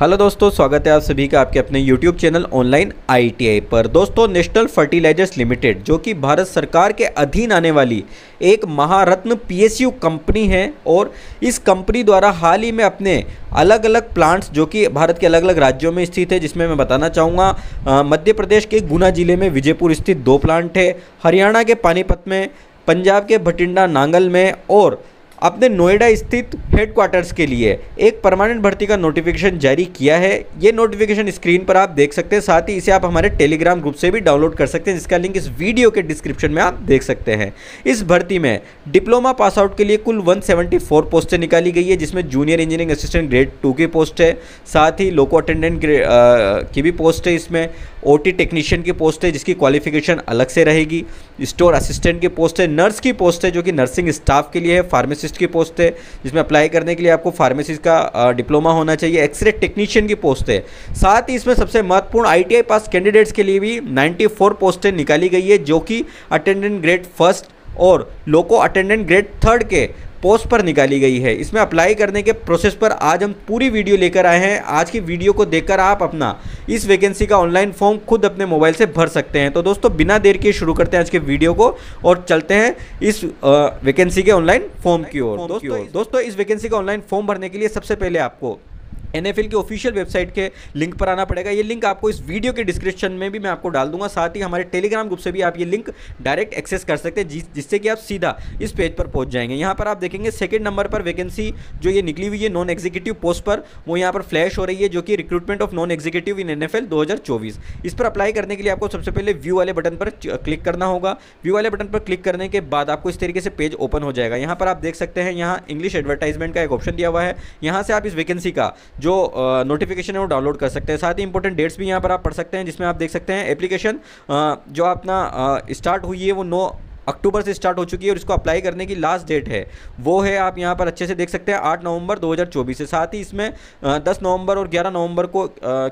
hello दोस्तों स्वागत है आप सभी का आपके अपने यूट्यूब चैनल ऑनलाइन आईटीआई पर दोस्तों नेशनल फर्टिलाइजर्स लिमिटेड जो कि भारत सरकार के अधीन आने वाली एक महारत्न पीएसयू कंपनी है और इस कंपनी द्वारा हाल ही में अपने अलग अलग प्लांट्स जो कि भारत के अलग अलग राज्यों में स्थित है जिसमें मैं बताना चाहूँगा मध्य प्रदेश के गुना जिले में विजयपुर स्थित दो प्लांट है हरियाणा के पानीपत में पंजाब के भटिंडा नांगल में और अपने नोएडा स्थित हेडक्वार्टर्स के लिए एक परमानेंट भर्ती का नोटिफिकेशन जारी किया है ये नोटिफिकेशन स्क्रीन पर आप देख सकते हैं साथ ही इसे आप हमारे टेलीग्राम ग्रुप से भी डाउनलोड कर सकते हैं जिसका लिंक इस वीडियो के डिस्क्रिप्शन में आप देख सकते हैं इस भर्ती में डिप्लोमा पास आउट के लिए कुल 174 पोस्टें निकाली गई है जिसमें junior engineering assistant grade two की पोस्ट है साथ ही लोको अटेंडेंट की भी पोस्ट है इसमें ओ टेक्नीशियन की पोस्ट है जिसकी क्वालिफिकेशन अलग से रहेगी स्टोर असिस्टेंट की पोस्ट है नर्स की पोस्ट है जो कि नर्सिंग स्टाफ के लिए है फार्मेसिस्ट फार्मासिस्ट की पोस्ट है जिसमें अप्लाई करने के लिए आपको फार्मेसिस्ट का डिप्लोमा होना चाहिए एक्सरे टेक्नीशियन की पोस्ट है साथ ही इसमें सबसे महत्वपूर्ण आई पास कैंडिडेट्स के लिए भी 94 पोस्टें निकाली गई है जो कि अटेंडेंट ग्रेड फर्स्ट और लोको अटेंडेंट ग्रेड थर्ड के पोस्ट पर निकाली गई है इसमें अप्लाई करने के प्रोसेस पर आज हम पूरी वीडियो लेकर आए हैं आज की वीडियो को देखकर आप अपना इस वैकेंसी का ऑनलाइन फॉर्म खुद अपने मोबाइल से भर सकते हैं तो दोस्तों बिना देर के शुरू करते हैं आज के वीडियो को और चलते हैं इस वैकेंसी के ऑनलाइन फॉर्म की ओर दोस्तों दोस्तों इस वैकेंसी का ऑनलाइन फॉर्म भरने के लिए सबसे पहले आपको एन एफ की ऑफिशियल वेबसाइट के लिंक पर आना पड़ेगा ये लिंक आपको इस वीडियो के डिस्क्रिप्शन में भी मैं आपको डाल दूंगा साथ ही हमारे टेलीग्राम ग्रुप से भी आप ये लिंक डायरेक्ट एक्सेस कर सकते हैं जिस, जिससे कि आप सीधा इस पेज पर पहुंच जाएंगे यहाँ पर आप देखेंगे सेकंड नंबर पर वैकेंसी जो ये निकली हुई है नॉन एग्जीक्यूटिव पोस्ट पर वो यहाँ पर फ्लैश हो रही है जो कि recruitment of non executive in N F इस पर अप्लाई करने के लिए आपको सबसे पहले व्यू वाले बटन पर क्लिक करना होगा व्यू वाले बटन पर क्लिक करने के बाद आपको इस तरीके से पेज ओपन हो जाएगा यहाँ पर आप देख सकते हैं यहाँ इंग्लिश एडवर्टाइजमेंट का एक ऑप्शन दिया हुआ है यहाँ से आप इस वैकेंसी का जो नोटिफिकेशन है वो डाउनलोड कर सकते हैं साथ ही इंपॉर्टेंट डेट्स भी यहाँ पर आप पढ़ सकते हैं जिसमें आप देख सकते हैं एप्लीकेशन जो अपना स्टार्ट हुई है वो नौ अक्टूबर से स्टार्ट हो चुकी है और इसको अप्लाई करने की लास्ट डेट है वो है आप यहाँ पर अच्छे से देख सकते हैं आठ नवंबर 2024 है साथ ही इसमें दस नवंबर और ग्यारह नवंबर को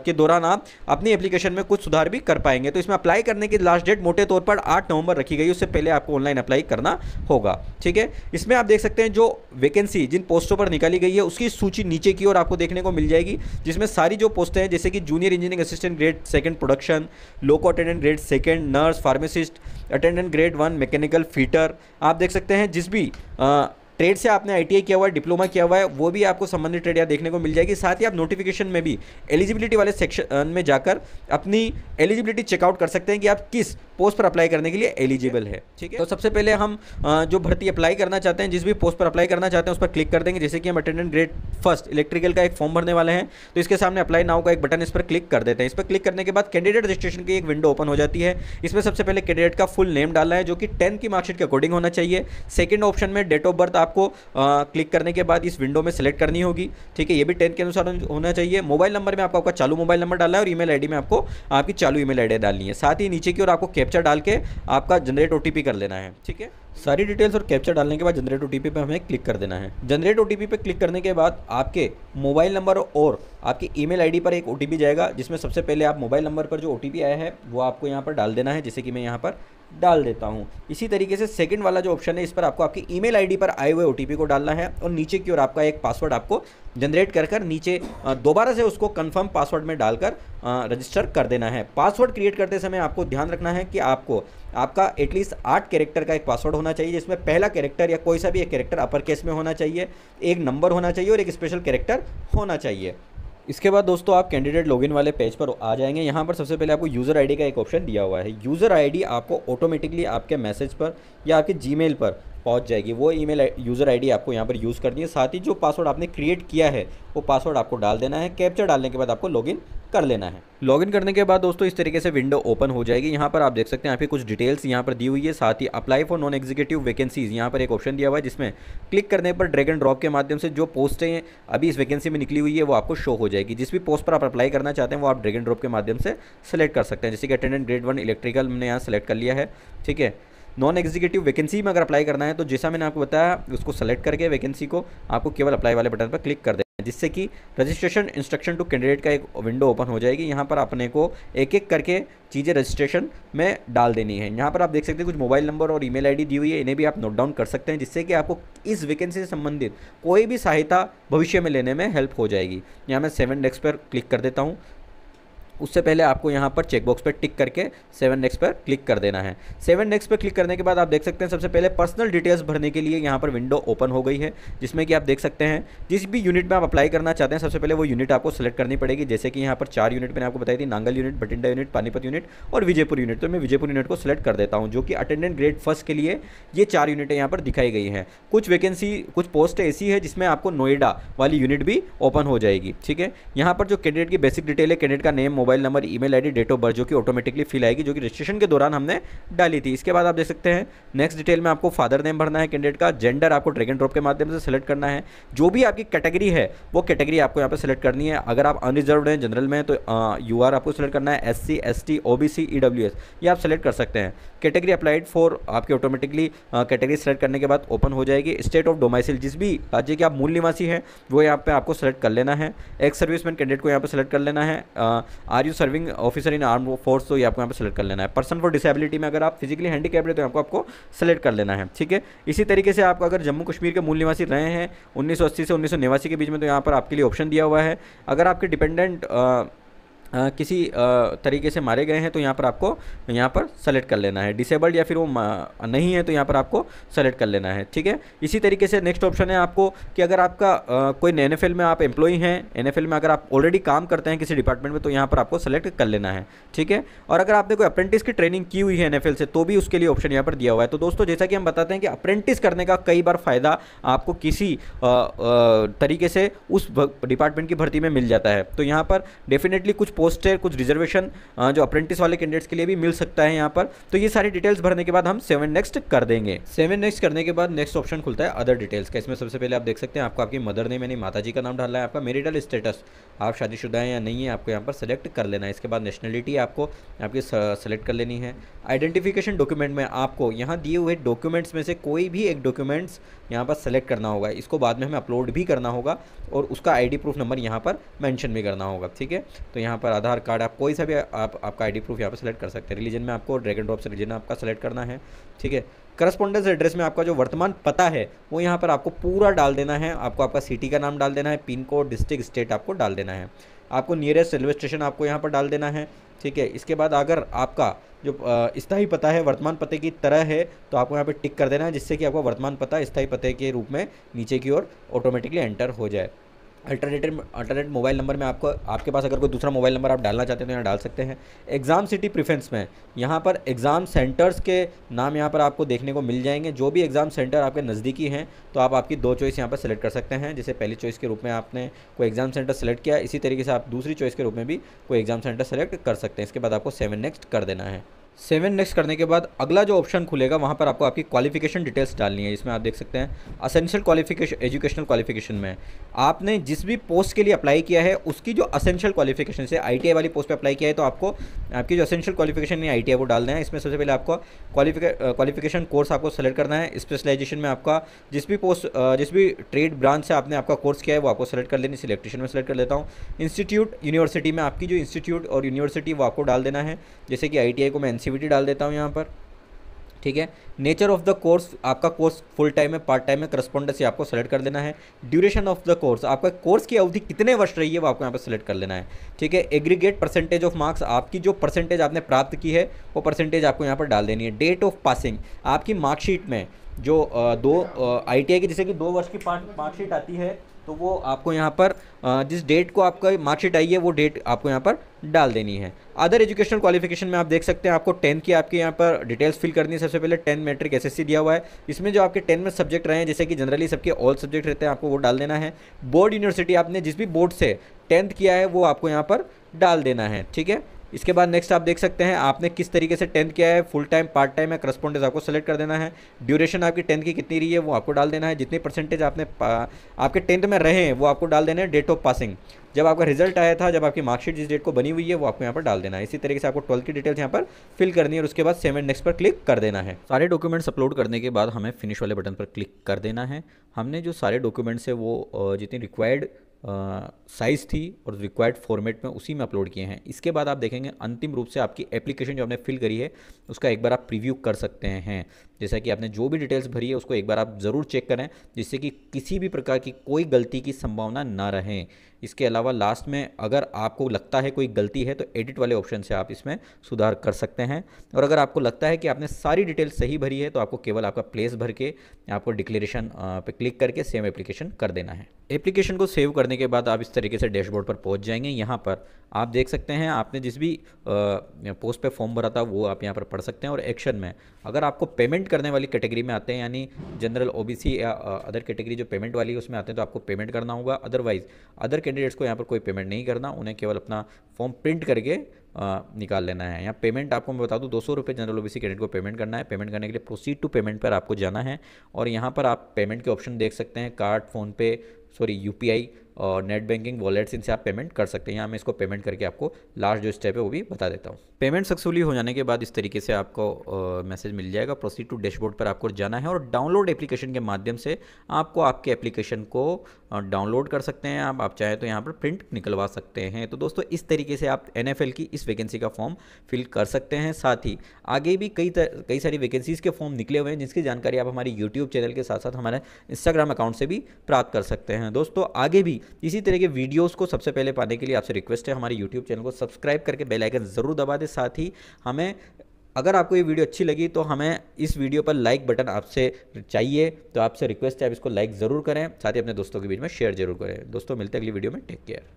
के दौरान आप अपनी एप्लीकेशन में कुछ सुधार भी कर पाएंगे तो इसमें अप्लाई करने की लास्ट डेट मोटे तौर पर आठ नवंबर रखी गई उससे पहले आपको ऑनलाइन अप्लाई करना होगा ठीक है इसमें आप देख सकते हैं जो वैकेंसी जिन पोस्टों पर निकाली गई है उसकी सूची नीचे की ओर आपको देखने को मिल जाएगी जिसमें सारी जो पोस्टें हैं जैसे कि junior engineering assistant grade second production loco attendant grade second nurse pharmacist attendant grade one mechanical fitter आप देख सकते हैं जिस भी ट्रेड से आपने आई किया हुआ है डिप्लोमा किया हुआ है वो भी आपको संबंधित ट्रेड यहाँ देखने को मिल जाएगी साथ ही आप नोटिफिकेशन में भी एलिजिबिलिटी वाले सेक्शन में जाकर अपनी एलिजिबिलिटी चेकआउट कर सकते हैं कि आप किस पोस्ट पर अप्लाई करने के लिए एलिजिबल है ठीक है तो सबसे पहले हम जो भर्ती अप्लाई करना चाहते हैं जिस भी पोस्ट पर अप्लाई करना चाहते हैं उस पर क्लिक कर देंगे जैसे कि हम अटेंडेंट ग्रेड फर्स्ट इलेक्ट्रिकल का एक फॉर्म भरने वाले हैं तो इसके सामने अप्लाई नाउ का एक बटन इस पर क्लिक कर देते हैं इस पर क्लिक करने के बाद कैंडिडेट रजिस्ट्रेशन की एक विंडो ओपन हो जाती है इसमें सबसे पहले कैंडिडेट का फुल नेम डालना है जो कि टेंथ की मार्कशीट के अकॉर्डिंग होना चाहिए सेकेंड ऑप्शन में डेट ऑफ बर्थ आपको आ, क्लिक करने के बाद इस विंडो में सेलेक्ट करनी होगी ठीक है ये भी टेन के अनुसार होना चाहिए मोबाइल नंबर में आपको आपका चालू मोबाइल नंबर डालना है और ईमेल आईडी में आपको आपकी चालू ईमेल आईडी डालनी है साथ ही नीचे की ओर आपको कैप्चर डाल के आपका जनरेट ओटीपी कर लेना है ठीक है सारी डिटेल्स और कैप्चर डालने के बाद जनरेट ओ पे हमें क्लिक कर देना है जनरेट ओ पे क्लिक करने के बाद आपके मोबाइल नंबर और आपकी ईमेल आईडी पर एक ओ जाएगा जिसमें सबसे पहले आप मोबाइल नंबर पर जो ओ आया है वो आपको यहाँ पर डाल देना है जैसे कि मैं यहाँ पर डाल देता हूँ इसी तरीके से सेकंड वाला जो ऑप्शन है इस पर आपको आपकी ईमेल आईडी पर आए हुए ओटीपी को डालना है और नीचे की ओर आपका एक पासवर्ड आपको जनरेट कर कर नीचे दोबारा से उसको कंफर्म पासवर्ड में डालकर रजिस्टर कर देना है पासवर्ड क्रिएट करते समय आपको ध्यान रखना है कि आपको आपका एटलीस्ट आठ कैरेक्टर का एक पासवर्ड होना चाहिए जिसमें पहला कैरेक्टर या कोई सा भी एक कैरेक्टर अपर केस में होना चाहिए एक नंबर होना चाहिए और एक स्पेशल कैरेक्टर होना चाहिए इसके बाद दोस्तों आप कैंडिडेट लॉगिन वाले पेज पर आ जाएंगे यहाँ पर सबसे पहले आपको यूज़र आईडी का एक ऑप्शन दिया हुआ है यूज़र आईडी आपको ऑटोमेटिकली आपके मैसेज पर या आपके जीमेल पर पहुंच जाएगी वो ईमेल यूज़र आईडी आपको यहाँ पर यूज़ करनी है साथ ही जो पासवर्ड आपने क्रिएट किया है वो पासवर्ड आपको डाल देना है कैप्चर डालने के बाद आपको लॉगिन कर लेना है लॉगिन करने के बाद दोस्तों इस तरीके से विंडो ओपन हो जाएगी यहाँ पर आप देख सकते हैं यहाँ पे कुछ डिटेल्स यहाँ पर दी हुई है साथ ही apply for non executive vacancies यहाँ पर एक ऑप्शन दिया हुआ है जिसमें क्लिक करने पर ड्रैग एंड ड्रॉप के माध्यम से जो पोस्टें अभी इस वैकेंसी में निकली हुई है वो आपको शो हो जाएगी जिस भी पोस्ट पर आप अप्लाई करना चाहते हैं वो आप ड्रैग एंड ड्रॉप के माध्यम से सेलेक्ट कर सकते हैं जैसे कि अटेंडेंट ग्रेड वन इलेक्ट्रिकल हमने यहाँ सेलेक्ट कर लिया है ठीक है नॉन एग्जीक्यूटिव वैकेंसी में अगर अप्लाई करना है तो जैसा मैंने आपको बताया उसको सेलेक्ट करके वैकेंसी को आपको केवल अप्लाई वाले बटन पर क्लिक कर देना है जिससे कि रजिस्ट्रेशन इंस्ट्रक्शन टू कैंडिडेट का एक विंडो ओपन हो जाएगी यहाँ पर अपने को एक एक करके चीज़ें रजिस्ट्रेशन में डाल देनी है यहाँ पर आप देख सकते हैं कुछ मोबाइल नंबर और ईमेल आईडी दी हुई है इन्हें भी आप नोट डाउन कर सकते हैं जिससे कि आपको इस वैकेंसी से संबंधित कोई भी सहायता भविष्य में लेने में हेल्प हो जाएगी यहाँ मैं सेवन डेस्क पर क्लिक कर देता हूँ उससे पहले आपको यहाँ पर चेकबॉक्स पर टिक करके सेवन नेक्स्ट पर क्लिक कर देना है सेवन नेक्स्ट पर क्लिक करने के बाद आप देख सकते हैं सबसे पहले पर्सनल डिटेल्स भरने के लिए यहाँ पर विंडो ओपन हो गई है जिसमें कि आप देख सकते हैं जिस भी यूनिट में आप अप्लाई करना चाहते हैं सबसे पहले वो यूनिट आपको सेलेक्ट करनी पड़ेगी जैसे कि यहाँ पर चार यूनिट मैंने आपको बताई थी Nangal unit Bathinda unit Panipat unit और विजयपुर यूनिट तो मैं विजयपुर यूनिट को सिलेक्ट कर देता हूँ जो कि अटेंडेंट ग्रेड फर्स्ट के लिए ये चार यूनिटें यहाँ पर दिखाई गई हैं कुछ वैकेंसी कुछ पोस्ट ऐसी है जिसमें आपको नोएडा वाली यूनिट भी ओपन हो जाएगी ठीक है यहाँ पर जो कैंडिडेट की बेसिक डिटेल है कैंडिडेट का name mobile number email ID date of birth जो कि ऑटोमेटिकली फिल आएगी जो कि रजिस्ट्रेशन के दौरान हमने डाली थी इसके बाद आप देख सकते हैं नेक्स्ट डिटेल में आपको फादर नेम भरना है कैंडिडेट का जेंडर आपको ड्रैग एंड ड्रॉप के माध्यम से सेलेक्ट करना है जो भी आपकी कैटेगरी है वो कैटेगरी आपको यहाँ पर सेलेक्ट करनी है अगर आप अनरिजर्व हैं जनरल में तो यू आर आपको सेलेक्ट करना है S C S T O B C E W S ये आप सेलेक्ट कर सकते हैं कैटेगरी अप्लाइड फॉर आपकी ऑटोमेटिकली कैटेगरी सेलेक्ट करने के बाद ओपन हो जाएगी स्टेट ऑफ डोमाइसिल जिस भी राज्य के आप मूल निवासी हैं वो यहाँ पर आपको सेलेक्ट कर लेना है एक्स सर्विसमैन कैंडिडेट को यहाँ पर सेलेक्ट कर लेना है are you serving officer in arm force तो ये आपको यहाँ पर सेलेक्ट कर लेना है पर्सन फॉर डिसेबिलिटी में अगर आप फिजिकली हैंडीकैप्ड है तो आपको आपको सेलेक्ट कर लेना है ठीक है इसी तरीके से आप अगर जम्मू कश्मीर के मूल निवासी रहे हैं उन्नीस से उन्नीस के बीच में तो यहाँ पर आपके लिए ऑप्शन दिया हुआ है अगर आपके डिपेंडेंट आ, किसी आ, तरीके से मारे गए हैं तो यहाँ पर आपको यहाँ पर सेलेक्ट कर लेना है डिसेबल्ड या फिर वो नहीं है तो यहाँ पर आपको सेलेक्ट कर लेना है ठीक है इसी तरीके से नेक्स्ट ऑप्शन है आपको कि अगर आपका आ, कोई एन में आप एम्प्लॉई हैं एन में अगर आप ऑलरेडी काम करते हैं किसी डिपार्टमेंट में तो यहाँ पर आपको सेलेक्ट कर लेना है ठीक है और अगर आपने कोई अप्रेंटिस की ट्रेनिंग की हुई है एन से तो भी उसके लिए ऑप्शन यहाँ पर दिया हुआ है तो दोस्तों जैसा कि हम बताते हैं कि अप्रेंटिस करने का कई बार फ़ायदा आपको किसी तरीके से उस डिपार्टमेंट की भर्ती में मिल जाता है तो यहाँ पर डेफिनेटली कुछ पोस्ट है कुछ रिजर्वेशन जो अप्रेंटिस वाले कैंडिडेट्स के लिए भी मिल सकता है यहाँ पर तो ये सारी डिटेल्स भरने के बाद हम सेवन नेक्स्ट कर देंगे सेवन नेक्स्ट करने के बाद नेक्स्ट ऑप्शन खुलता है अदर डिटेल्स का इसमें सबसे पहले आप देख सकते हैं आपको आपकी मदर ने मैंने माता जी का नाम डाला है आपका मेरिटल स्टेटस आप शादीशुदा हैं या नहीं है आपको यहाँ पर सेलेक्ट कर लेना है इसके बाद नेशनलिटी आपको आपकी सेलेक्ट कर लेनी है आइडेंटिफिकेशन डॉक्यूमेंट में आपको यहाँ दिए हुए डॉक्यूमेंट्स में से कोई भी एक डॉक्यूमेंट्स यहाँ पर सेलेक्ट करना होगा इसको बाद में हमें अपलोड भी करना होगा और उसका आईडी प्रूफ नंबर यहाँ पर मेंशन भी करना होगा ठीक है तो यहाँ पर पर आधार कार्ड आप कोई सा भी आप आपका आईडी प्रूफ यहाँ पर सेलेक्ट कर सकते हैं रिलीजन में आपको ड्रैगन ड्रॉप से रिलीजन आपका सेलेक्ट करना है ठीक है करस्पॉन्डेंस एड्रेस में आपका जो वर्तमान पता है वो यहाँ पर आपको पूरा डाल देना है आपको आपका सिटी का नाम डाल देना है पिन कोड डिस्ट्रिक्ट स्टेट आपको डाल देना है आपको नियरेस्ट रेलवे स्टेशन आपको यहाँ पर डाल देना है ठीक है इसके बाद अगर आपका जो स्थाई पता है वर्तमान पते की तरह है तो आपको यहाँ पे टिक कर देना है जिससे कि आपका वर्तमान पता स्थाई पते के रूप में नीचे की ओर ऑटोमेटिकली एंटर हो जाए अल्टरनेटिव अल्टरनेट मोबाइल नंबर में आपको आपके पास अगर कोई दूसरा मोबाइल नंबर आप डालना चाहते हैं तो यहाँ डाल सकते हैं एग्ज़ाम सिटी प्रिफ्रेंस में यहाँ पर एग्ज़ाम सेंटर्स के नाम यहाँ पर आपको देखने को मिल जाएंगे जो भी एग्ज़ाम सेंटर आपके नज़दीकी हैं तो आप आपकी दो चॉइस यहाँ पर सेलेक्ट कर सकते हैं जैसे पहली चॉइस के रूप में आपने कोई एग्ज़ाम सेंटर सेलेक्ट किया इसी तरीके से आप दूसरी चॉइस के रूप में भी कोई एग्ज़ाम सेंटर सेलेक्ट कर सकते हैं इसके बाद आपको सेवन नेक्स्ट कर देना है सेवन नेक्स्ट करने के बाद अगला जो ऑप्शन खुलेगा वहाँ पर आपको आपकी क्वालिफिकेशन डिटेल्स डालनी है इसमें आप देख सकते हैं असेंशियल क्वालिफिकेशन एजुकेशनल क्वालिफिकेशन में आपने जिस भी पोस्ट के लिए अप्लाई किया है उसकी जो असेंशियल क्वालिफिकेशन से आई वाली पोस्ट पर अप्लाई किया है तो आपको आपकी जो असेंशियल क्वालिफिकेशन है आई वो डालना है इसमें सबसे पहले आपको क्वालिफिकेशन कोर्स आपको सेलेक्ट करना है स्पेशलाइजेशन में आपका जिस भी पोस्ट जिस भी ट्रेड ब्रांच से आपने आपका कोर्स किया है वो आपको सेलेक्ट कर लेनी सिलेक्टेशन में सेलेक्ट कर लेता हूँ इंस्टीट्यूट यूनिवर्सिटी में आपकी जो इंस्टीट्यूट और यूनिवर्सिटी वो आपको डाल देना है जैसे कि आई को मैं एन e डाल देता हूँ यहाँ पर ठीक है नेचर ऑफ द कोर्स आपका कोर्स फुल टाइम है पार्ट टाइम है करस्पॉन्डेंस आपको सेलेक्ट कर देना है ड्यूरेशन ऑफ द कोर्स आपका कोर्स की अवधि कितने वर्ष रही है वो आपको यहाँ पर सेलेक्ट कर लेना है ठीक है एग्रीगेट परसेंटेज ऑफ मार्क्स आपकी जो परसेंटेज आपने प्राप्त की है वो परसेंटेज आपको यहाँ पर डाल देनी है डेट ऑफ पासिंग आपकी मार्कशीट में जो दो आई की जैसे कि दो वर्ष की मार्कशीट आती है तो वो आपको यहाँ पर जिस डेट को आपका मार्कशीट आई है वो डेट आपको यहाँ पर डाल देनी है अदर एजुकेशनल क्वालिफिकेशन में आप देख सकते हैं आपको टेंथ की आपके यहाँ पर डिटेल्स फिल करनी है सबसे पहले टेंथ मैट्रिक एसएससी दिया हुआ है इसमें जो आपके टेंथ में सब्जेक्ट रहे हैं जैसे कि जनरली सबके ऑल सब्जेक्ट रहते हैं आपको वो डाल देना है बोर्ड यूनिवर्सिटी आपने जिस भी बोर्ड से टेंथ किया है वो आपको यहाँ पर डाल देना है ठीक है इसके बाद नेक्स्ट आप देख सकते हैं आपने किस तरीके से टेंथ किया है फुल टाइम पार्ट टाइम या करस्पॉन्डेंस आपको सेलेक्ट कर देना है ड्यूरेशन आपकी टेंथ की कितनी रही है वो आपको डाल देना है जितनी परसेंटेज आपने आपके टेंथ में रहे हैं वो आपको डाल देना है डेट ऑफ पासिंग जब आपका रिजल्ट आया था जब आपकी मार्कशीट जिस डेट को बनी हुई है वो आपको यहाँ पर डाल देना है इसी तरीके से आपको ट्वेल्थ की डिटेल्स यहाँ पर फिल करनी है और उसके बाद सेवन नेक्स्ट पर क्लिक कर देना है सारे डॉक्यूमेंट्स अपलोड करने के बाद हमें फिनिश वाले बटन पर क्लिक कर देना है हमने जो सारे डॉक्यूमेंट्स है वो जितनी रिक्वायर्ड साइज़ थी और रिक्वायर्ड फॉर्मेट में उसी में अपलोड किए हैं इसके बाद आप देखेंगे अंतिम रूप से आपकी एप्लीकेशन जो आपने फिल करी है उसका एक बार आप प्रीव्यू कर सकते हैं जैसा कि आपने जो भी डिटेल्स भरी है उसको एक बार आप ज़रूर चेक करें जिससे कि किसी भी प्रकार की कोई गलती की संभावना ना रहे इसके अलावा लास्ट में अगर आपको लगता है कोई गलती है तो एडिट वाले ऑप्शन से आप इसमें सुधार कर सकते हैं और अगर आपको लगता है कि आपने सारी डिटेल सही भरी है तो आपको केवल आपका प्लेस भर के आपको डिक्लेरेशन पे क्लिक करके सेम एप्लीकेशन कर देना है एप्लीकेशन को सेव करने के बाद आप इस तरीके से डैशबोर्ड पर पहुंच जाएंगे यहाँ पर आप देख सकते हैं आपने जिस भी पोस्ट पे फॉर्म भरा था वो आप यहाँ पर पढ़ सकते हैं और एक्शन में अगर आपको पेमेंट करने वाली कैटेगरी में आते हैं यानी जनरल ओबीसी या अदर कैटेगरी जो पेमेंट वाली है उसमें आते हैं तो आपको पेमेंट करना होगा अदरवाइज अदर कैंडिडेट्स को यहाँ पर कोई पेमेंट नहीं करना उन्हें केवल अपना फॉर्म प्रिंट करके आ, निकाल लेना है यहाँ पेमेंट आपको मैं बता दूँ दो सौ रुपये ओ ओबीसी कैंडिडेट को पेमेंट करना है पेमेंट करने के लिए प्रोसीड टू पेमेंट पर आपको जाना है और यहाँ पर आप पेमेंट के ऑप्शन देख सकते हैं कार्ड फ़ोनपे सॉरी यू और नेट बैंकिंग वॉलेट इनसे आप पेमेंट कर सकते हैं यहाँ मैं इसको पेमेंट करके आपको लास्ट जो स्टेप है वो भी बता देता हूँ पेमेंट सक्सेसफुली हो जाने के बाद इस तरीके से आपको मैसेज मिल जाएगा प्रोसीड टू डैशबोर्ड पर आपको जाना है और डाउनलोड एप्लीकेशन के माध्यम से आपको आपके एप्लीकेशन को डाउनलोड कर सकते हैं आप आप चाहें तो यहाँ पर प्रिंट निकलवा सकते हैं तो दोस्तों इस तरीके से आप एन की इस वैकेंसी का फॉर्म फिल कर सकते हैं साथ ही आगे भी कई कई सारी वैकेंसीज़ के फॉर्म निकले हुए हैं जिसकी जानकारी आप हमारे यूट्यूब चैनल के साथ साथ हमारे इंस्टाग्राम अकाउंट से भी प्राप्त कर सकते हैं दोस्तों आगे भी इसी तरह के वीडियोस को सबसे पहले पाने के लिए आपसे रिक्वेस्ट है हमारे यूट्यूब चैनल को सब्सक्राइब करके बेल आइकन ज़रूर दबा दें साथ ही हमें अगर आपको ये वीडियो अच्छी लगी तो हमें इस वीडियो पर लाइक बटन आपसे चाहिए तो आपसे रिक्वेस्ट है आप इसको लाइक ज़रूर करें साथ ही अपने दोस्तों के बीच में शेयर जरूर करें दोस्तों मिलते अगली वीडियो में टेक केयर